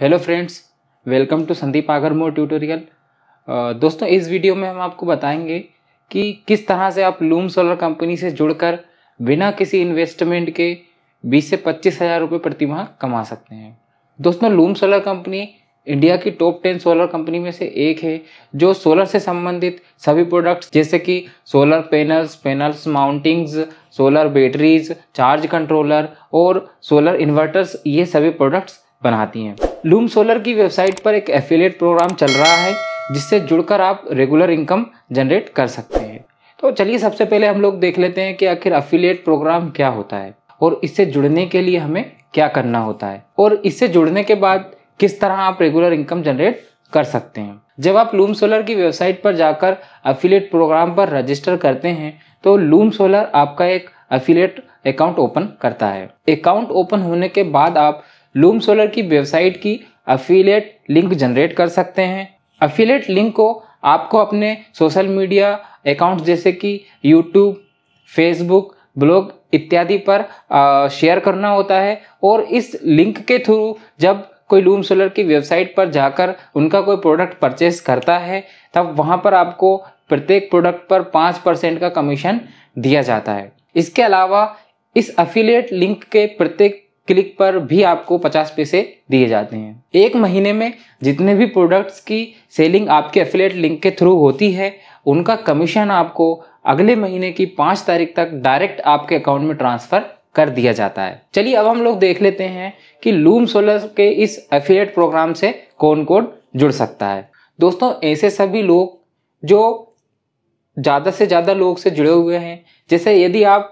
hello friends welcome to Sandeep आगर मोर tutorial दोस्तों इस वीडियो में हम आपको बताएंगे कि किस तरह से आप लूम सोलर कंपनी से जुड़कर बिना किसी इन्वेस्टमेंट के 20 से पच्चीस हज़ार रुपये प्रतिमाह कमा सकते हैं दोस्तों लूम सोलर कंपनी इंडिया की टॉप टेन सोलर कंपनी में से एक है जो सोलर से संबंधित सभी प्रोडक्ट्स जैसे कि solar panels panels mountings solar batteries charge controller और सोलर इन्वर्टर्स ये सभी प्रोडक्ट्स बनाती हैं लूम सोलर की वेबसाइट पर एक एफिलेट प्रोग्राम चल रहा है जिससे जुड़कर आप रेगुलर इनकम जनरेट कर सकते हैं तो चलिए सबसे पहले हम लोग देख लेते हैं कि आखिर अफिलेट प्रोग्राम क्या होता है और इससे जुड़ने के लिए हमें क्या करना होता है और इससे जुड़ने के बाद किस तरह आप रेगुलर इनकम जनरेट कर सकते हैं जब आप लूम सोलर की वेबसाइट पर जाकर अफिलेट प्रोग्राम पर रजिस्टर करते हैं तो लूम सोलर आपका एक अफिलेट अकाउंट ओपन करता है अकाउंट ओपन होने के बाद आप लूम सोलर की वेबसाइट की अफिलेट लिंक जनरेट कर सकते हैं अफिलेट लिंक को आपको अपने सोशल मीडिया अकाउंट जैसे कि यूट्यूब फेसबुक ब्लॉग इत्यादि पर शेयर करना होता है और इस लिंक के थ्रू जब कोई लूम सोलर की वेबसाइट पर जाकर उनका कोई प्रोडक्ट परचेस करता है तब वहाँ पर आपको प्रत्येक प्रोडक्ट पर पाँच परसेंट का कमीशन दिया जाता है इसके अलावा इस अफिलिएट लिंक के प्रत्येक क्लिक पर भी आपको पचास पैसे दिए जाते हैं एक महीने में जितने भी प्रोडक्ट्स की सेलिंग आपके एफिलेट लिंक के थ्रू होती है उनका कमीशन आपको अगले महीने की पाँच तारीख तक डायरेक्ट आपके अकाउंट में ट्रांसफ़र कर दिया जाता है चलिए अब हम लोग देख लेते हैं कि लूम सोलर के इस एफिलेट प्रोग्राम से कौन कौन जुड़ सकता है दोस्तों ऐसे सभी लोग जो ज़्यादा से ज़्यादा लोग से जुड़े हुए हैं जैसे यदि आप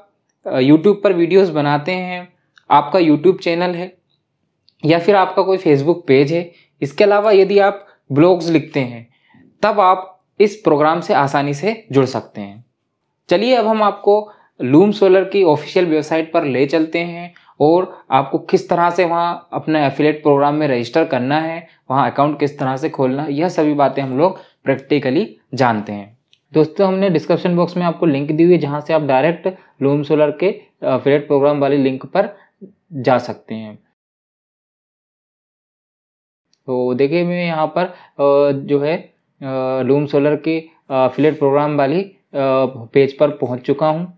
यूट्यूब पर वीडियोस बनाते हैं आपका यूट्यूब चैनल है या फिर आपका कोई फेसबुक पेज है इसके अलावा यदि आप ब्लॉग्स लिखते हैं तब आप इस प्रोग्राम से आसानी से जुड़ सकते हैं चलिए अब हम आपको लूम सोलर की ऑफिशियल वेबसाइट पर ले चलते हैं और आपको किस तरह से वहाँ अपने एफिलेट प्रोग्राम में रजिस्टर करना है वहाँ अकाउंट किस तरह से खोलना है यह सभी बातें हम लोग प्रैक्टिकली जानते हैं दोस्तों हमने डिस्क्रिप्शन बॉक्स में आपको लिंक दी हुई है जहाँ से आप डायरेक्ट लूम सोलर के एफिलेट प्रोग्राम वाली लिंक पर जा सकते हैं तो देखिए मैं यहाँ पर जो है लूम सोलर के फिलेट प्रोग्राम वाली पेज पर पहुँच चुका हूँ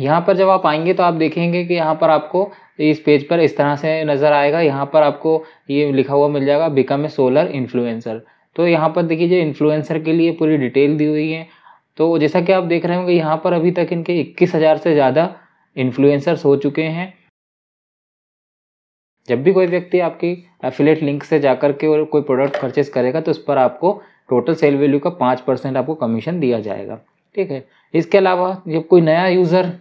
यहाँ पर जब आप आएंगे तो आप देखेंगे कि यहाँ पर आपको इस पेज पर इस तरह से नज़र आएगा यहाँ पर आपको ये लिखा हुआ मिल जाएगा बिकम ए सोलर इन्फ्लुएंसर तो यहाँ पर देखिए जो इन्फ्लुएंसर के लिए पूरी डिटेल दी हुई है तो जैसा कि आप देख रहे होंगे यहाँ पर अभी तक इनके इक्कीस हज़ार से ज़्यादा इन्फ्लुएंसर्स हो चुके हैं जब भी कोई व्यक्ति आपकी एफिलेट लिंक से जाकर के और कोई प्रोडक्ट परचेस करेगा तो उस पर आपको टोटल सेल वैल्यू का पाँच परसेंट आपको कमीशन दिया जाएगा ठीक है इसके अलावा जब कोई नया यूज़र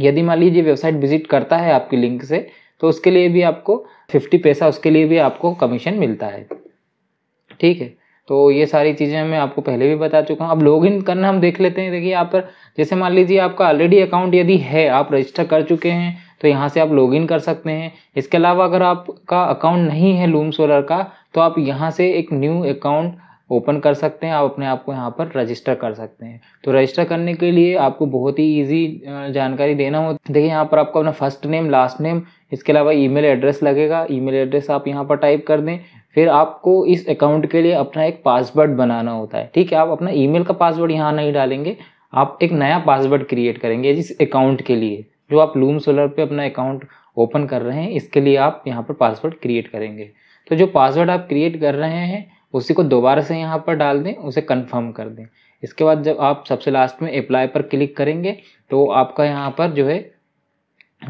यदि मान लीजिए वेबसाइट विजिट करता है आपकी लिंक से तो उसके लिए भी आपको फिफ्टी पैसा उसके लिए भी आपको कमीशन मिलता है ठीक है तो ये सारी चीज़ें मैं आपको पहले भी बता चुका हूँ अब लॉगिन करना हम देख लेते हैं देखिए यहाँ पर जैसे मान लीजिए आपका ऑलरेडी अकाउंट यदि है आप रजिस्टर कर चुके हैं तो यहाँ से आप लॉगिन कर सकते हैं इसके अलावा अगर आपका अकाउंट नहीं है लूम सोलर का तो आप यहाँ से एक न्यू अकाउंट ओपन कर सकते हैं आप अपने आप को यहाँ पर रजिस्टर कर सकते हैं तो रजिस्टर करने के लिए आपको बहुत ही इजी जानकारी देना हो है देखिए यहाँ पर आपको अपना फर्स्ट नेम लास्ट नेम इसके अलावा ईमेल एड्रेस लगेगा ईमेल एड्रेस आप यहाँ पर टाइप कर दें फिर आपको इस अकाउंट के लिए अपना एक पासवर्ड बनाना होता है ठीक है आप अपना ईमेल का पासवर्ड यहाँ नहीं डालेंगे आप एक नया पासवर्ड क्रिएट करेंगे जिस अकाउंट के लिए जो आप लूम सोलर पे अपना अकाउंट ओपन कर रहे हैं इसके लिए आप यहाँ पर पासवर्ड क्रिएट करेंगे तो जो पासवर्ड आप क्रिएट कर रहे हैं उसी को दोबारा से यहाँ पर डाल दें उसे कन्फर्म कर दें इसके बाद जब आप सबसे लास्ट में अप्लाई पर क्लिक करेंगे तो आपका यहाँ पर जो है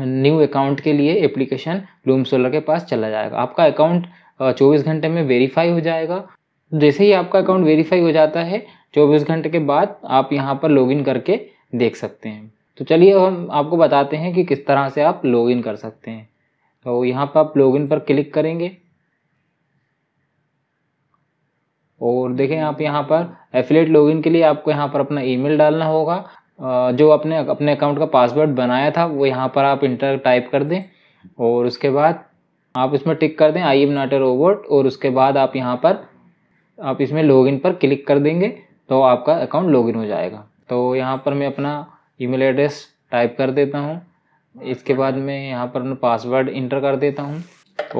न्यू अकाउंट के लिए एप्लीकेशन लूम सोलर के पास चला जाएगा आपका अकाउंट 24 घंटे में वेरीफाई हो जाएगा जैसे ही आपका अकाउंट वेरीफाई हो जाता है 24 घंटे के बाद आप यहाँ पर लॉगिन करके देख सकते हैं तो चलिए हम आपको बताते हैं कि किस तरह से आप लॉगिन कर सकते हैं तो यहाँ पर आप लॉगिन पर क्लिक करेंगे और देखें आप यहाँ पर एफिलेट लॉगिन के लिए आपको यहाँ पर अपना ईमेल डालना होगा जो आपने अपने अकाउंट का पासवर्ड बनाया था वो यहाँ पर आप इंटर टाइप कर दें और उसके बाद आप इसमें टिक कर दें I am not a robot और उसके बाद आप यहाँ पर आप इसमें लॉगिन पर क्लिक कर देंगे तो आपका अकाउंट लॉगिन हो जाएगा तो यहाँ पर मैं अपना ईमेल एड्रेस टाइप कर देता हूँ इसके बाद मैं यहाँ पर पासवर्ड इंटर कर देता हूँ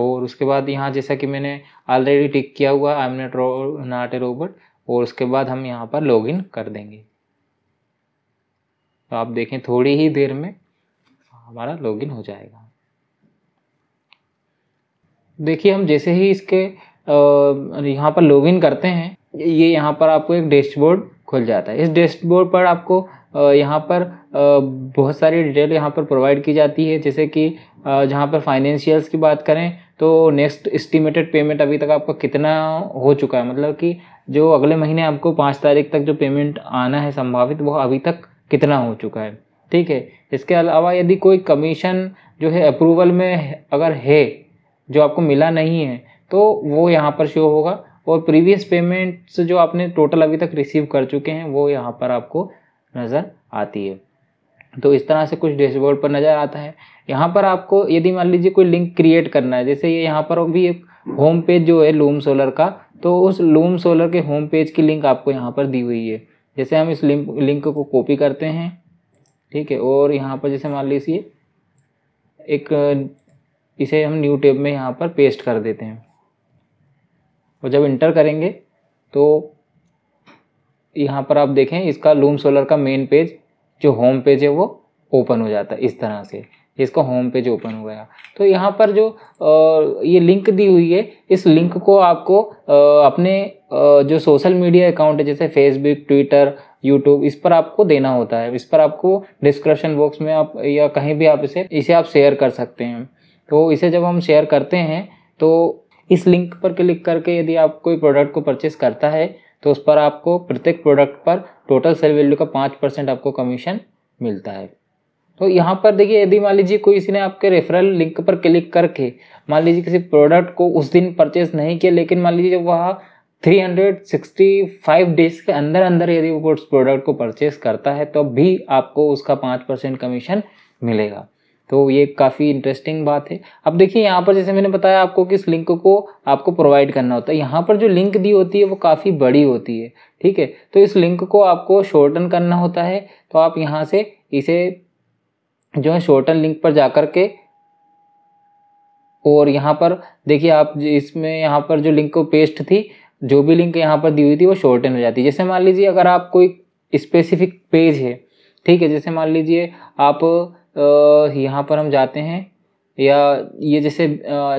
और उसके बाद यहाँ जैसा कि मैंने ऑलरेडी टिक किया हुआ I am not ro not a robot और उसके बाद हम यहाँ पर लॉगिन कर देंगे तो आप देखें थोड़ी ही देर में हमारा लॉगिन हो जाएगा देखिए हम जैसे ही इसके यहाँ पर लॉगिन करते हैं ये यहाँ पर आपको एक डैशबोर्ड खुल जाता है इस डैशबोर्ड पर आपको यहाँ पर बहुत सारी डिटेल यहाँ पर प्रोवाइड की जाती है जैसे कि जहाँ पर फाइनेंशियल्स की बात करें तो नेक्स्ट एस्टिमेटेड पेमेंट अभी तक आपका कितना हो चुका है मतलब कि जो अगले महीने आपको पाँच तारीख तक जो पेमेंट आना है संभावित वो अभी तक कितना हो चुका है ठीक है इसके अलावा यदि कोई कमीशन जो है अप्रूवल में अगर है जो आपको मिला नहीं है तो वो यहाँ पर शो होगा और प्रीवियस पेमेंट्स जो आपने टोटल अभी तक रिसीव कर चुके हैं वो यहाँ पर आपको नज़र आती है तो इस तरह से कुछ डैशबोर्ड पर नज़र आता है यहाँ पर आपको यदि मान लीजिए कोई लिंक क्रिएट करना है जैसे ये यहाँ पर भी एक होम पेज जो है लूम सोलर का तो उस लूम सोलर के होम पेज की लिंक आपको यहाँ पर दी हुई है जैसे हम इस लिंक लिंक को कॉपी करते हैं ठीक है और यहाँ पर जैसे मान लीजिए एक इसे हम न्यू टेब में यहाँ पर पेस्ट कर देते हैं और जब इंटर करेंगे तो यहाँ पर आप देखें इसका लूम सोलर का मेन पेज जो होम पेज है वो ओपन हो जाता है इस तरह से इसका होम पेज ओपन हो गया तो यहाँ पर जो ये लिंक दी हुई है इस लिंक को आपको अपने जो सोशल मीडिया अकाउंट है जैसे फेसबुक ट्विटर यूट्यूब इस पर आपको देना होता है इस पर आपको डिस्क्रिप्शन बॉक्स में आप या कहीं भी आप इसे इसे आप शेयर कर सकते हैं तो इसे जब हम शेयर करते हैं तो इस लिंक पर क्लिक करके यदि आप कोई प्रोडक्ट को परचेस करता है तो उस पर आपको प्रत्येक प्रोडक्ट पर टोटल सेल वैल्यू का पाँच परसेंट आपको कमीशन मिलता है तो यहाँ पर देखिए यदि मान लीजिए कोई इसी ने आपके रेफरल लिंक पर क्लिक करके मान लीजिए किसी प्रोडक्ट को उस दिन परचेज नहीं किया लेकिन मान लीजिए जब वह 365 डेज के अंदर अंदर यदि वो उस प्रोडक्ट को परचेज करता है तो भी आपको उसका पाँच परसेंट कमीशन मिलेगा तो ये काफ़ी इंटरेस्टिंग बात है अब देखिए यहाँ पर जैसे मैंने बताया आपको कि इस लिंक को आपको प्रोवाइड करना होता है यहाँ पर जो लिंक दी होती है वो काफ़ी बड़ी होती है ठीक है तो इस लिंक को आपको शॉर्टन करना होता है तो आप यहाँ से इसे जो है शॉर्टन लिंक पर जा कर के और यहाँ पर देखिए आप इसमें यहाँ पर जो लिंक को पेस्ट थी जो भी लिंक यहाँ पर दी हुई थी वो शॉर्टन हो जाती है जैसे मान लीजिए अगर आप कोई स्पेसिफिक पेज है ठीक है जैसे मान लीजिए आप यहाँ पर हम जाते हैं या ये जैसे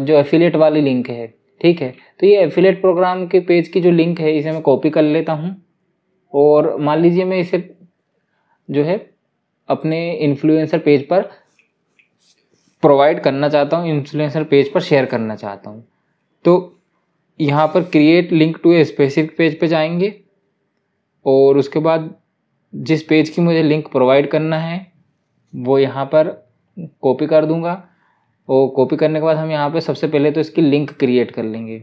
जो एफिलेट वाली लिंक है ठीक है तो ये एफिलेट प्रोग्राम के पेज की जो लिंक है इसे मैं कॉपी कर लेता हूँ और मान लीजिए मैं इसे जो है अपने इन्फ्लुएंसर पेज पर प्रोवाइड करना चाहता हूँ इन्फ्लुएंसर पेज पर शेयर करना चाहता हूँ तो यहाँ पर create link to a specific page पे जाएंगे और उसके बाद जिस पेज की मुझे लिंक प्रोवाइड करना है वो यहाँ पर कॉपी कर दूंगा और कॉपी करने के बाद हम यहाँ पे सबसे पहले तो इसकी लिंक क्रिएट कर लेंगे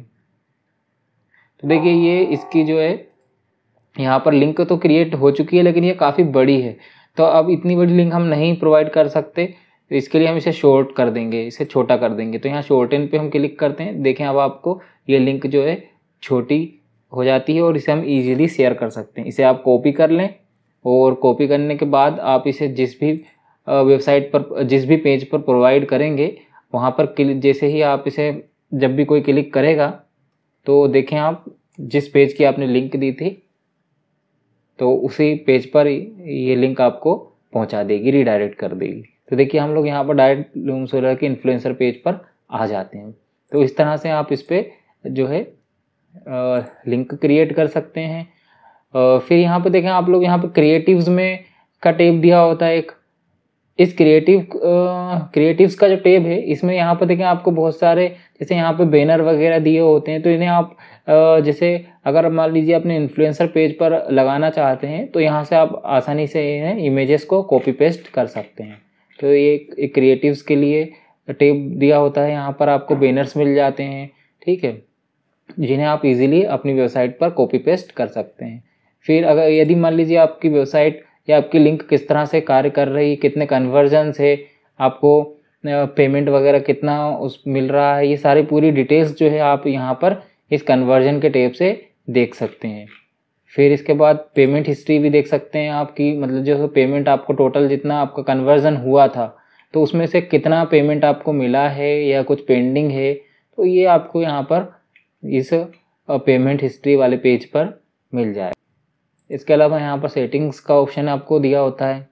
तो देखिए ये इसकी जो है यहाँ पर लिंक तो क्रिएट हो चुकी है लेकिन ये काफ़ी बड़ी है तो अब इतनी बड़ी लिंक हम नहीं प्रोवाइड कर सकते तो इसके लिए हम इसे शॉर्ट कर देंगे इसे छोटा कर देंगे तो यहाँ शॉर्ट इन पर हम क्लिक करते हैं देखें अब आपको ये लिंक जो है छोटी हो जाती है और इसे हम इजीली शेयर कर सकते हैं इसे आप कॉपी कर लें और कॉपी करने के बाद आप इसे जिस भी वेबसाइट पर जिस भी पेज पर प्रोवाइड करेंगे वहाँ पर क्लिक जैसे ही आप इसे जब भी कोई क्लिक करेगा तो देखें आप जिस पेज की आपने लिंक दी थी तो उसी पेज पर ये लिंक आपको पहुँचा देगी रिडायरेक्ट कर देगी तो देखिए हम लोग यहाँ पर डायरेक्ट लूम सोलर के इन्फ्लुएंसर पेज पर आ जाते हैं तो इस तरह से आप इस पर जो है लिंक क्रिएट कर सकते हैं फिर यहाँ पर देखें आप लोग यहाँ पर क्रिएटिव्स में का टेप दिया होता है एक इस क्रिएटिव क्रिएटिव्स का जो टेब है इसमें यहाँ पर देखें आपको बहुत सारे जैसे यहाँ पे बैनर वगैरह दिए होते हैं तो इन्हें आप आ, जैसे अगर मान लीजिए अपने इन्फ्लुएंसर पेज पर लगाना चाहते हैं तो यहाँ से आप आसानी से इन्हें इमेजेस को कॉपी पेस्ट कर सकते हैं तो ये एक क्रिएटिव्स के लिए टेब दिया होता है यहाँ पर आपको बैनर्स मिल जाते हैं ठीक है जिन्हें आप इजीली अपनी वेबसाइट पर कॉपी पेस्ट कर सकते हैं फिर अगर यदि मान लीजिए आपकी वेबसाइट कि आपकी लिंक किस तरह से कार्य कर रही कितने कन्वर्जनस है आपको पेमेंट वगैरह कितना उस मिल रहा है ये सारी पूरी डिटेल्स जो है आप यहाँ पर इस कन्वर्जन के टेप से देख सकते हैं फिर इसके बाद पेमेंट हिस्ट्री भी देख सकते हैं आपकी मतलब जो पेमेंट आपको टोटल जितना आपका कन्वर्जन हुआ था तो उसमें से कितना पेमेंट आपको मिला है या कुछ पेंडिंग है तो ये आपको यहाँ पर इस पेमेंट हिस्ट्री वाले पेज पर मिल जाए इसके अलावा यहाँ पर सेटिंग्स का ऑप्शन आपको दिया होता है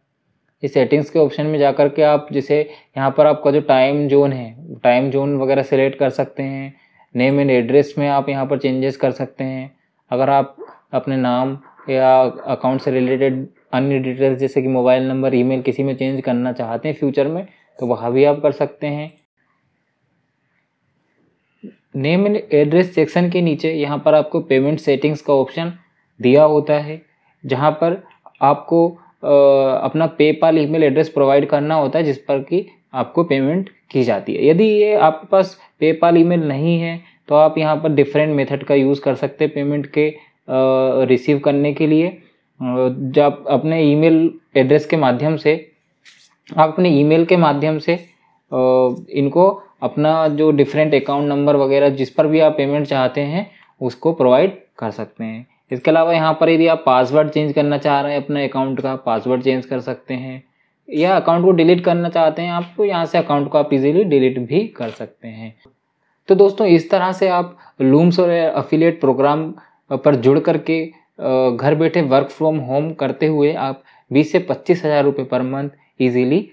इस सेटिंग्स के ऑप्शन में जाकर के आप जैसे यहाँ पर आपका जो टाइम जोन है टाइम जोन वगैरह सेलेक्ट कर सकते हैं नेम एंड एड्रेस में आप यहाँ पर चेंजेस कर सकते हैं अगर आप अपने नाम या अकाउंट से रिलेटेड अन्य डिटेल्स जैसे कि मोबाइल नंबर ईमेल किसी में चेंज करना चाहते हैं फ्यूचर में तो वहाँ भी आप कर सकते हैं नेम एंड एड्रेस सेक्शन के नीचे यहाँ पर आपको पेमेंट सेटिंग्स का ऑप्शन दिया होता है जहाँ पर आपको अपना पेपाल ईमेल एड्रेस प्रोवाइड करना होता है जिस पर कि आपको पेमेंट की जाती है यदि ये आपके पास पेपाल ईमेल नहीं है तो आप यहाँ पर डिफरेंट मेथड का यूज़ कर सकते हैं पेमेंट के रिसीव करने के लिए जब अपने ईमेल एड्रेस के माध्यम से आप अपने ईमेल के माध्यम से इनको अपना जो डिफरेंट अकाउंट नंबर वगैरह जिस पर भी आप पेमेंट चाहते हैं उसको प्रोवाइड कर सकते हैं इसके अलावा यहाँ पर यदि आप पासवर्ड चेंज करना चाह रहे हैं अपने अकाउंट का पासवर्ड चेंज कर सकते हैं या अकाउंट को डिलीट करना चाहते हैं आप तो यहाँ से अकाउंट को आप इजीली डिलीट भी कर सकते हैं तो दोस्तों इस तरह से आप लूम्स और अफिलेट प्रोग्राम पर जुड़ करके घर बैठे वर्क फ्रॉम होम करते हुए आप बीस से पच्चीस हज़ार रुपये पर मंथ ईजीली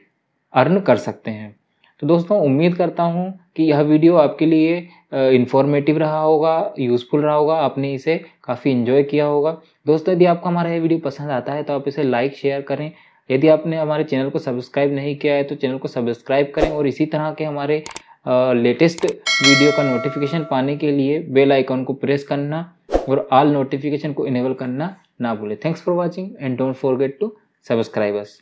अर्न कर सकते हैं तो दोस्तों उम्मीद करता हूँ कि यह वीडियो आपके लिए इन्फॉर्मेटिव रहा होगा यूज़फुल रहा होगा आपने इसे काफ़ी इन्जॉय किया होगा दोस्तों यदि आपको हमारा यह वीडियो पसंद आता है तो आप इसे लाइक शेयर करें यदि आपने हमारे चैनल को सब्सक्राइब नहीं किया है तो चैनल को सब्सक्राइब करें और इसी तरह के हमारे लेटेस्ट वीडियो का नोटिफिकेशन पाने के लिए बेल आइकॉन को प्रेस करना और ऑल नोटिफिकेशन को इनेबल करना ना भूलें thanks for watching and don't forget to subscribers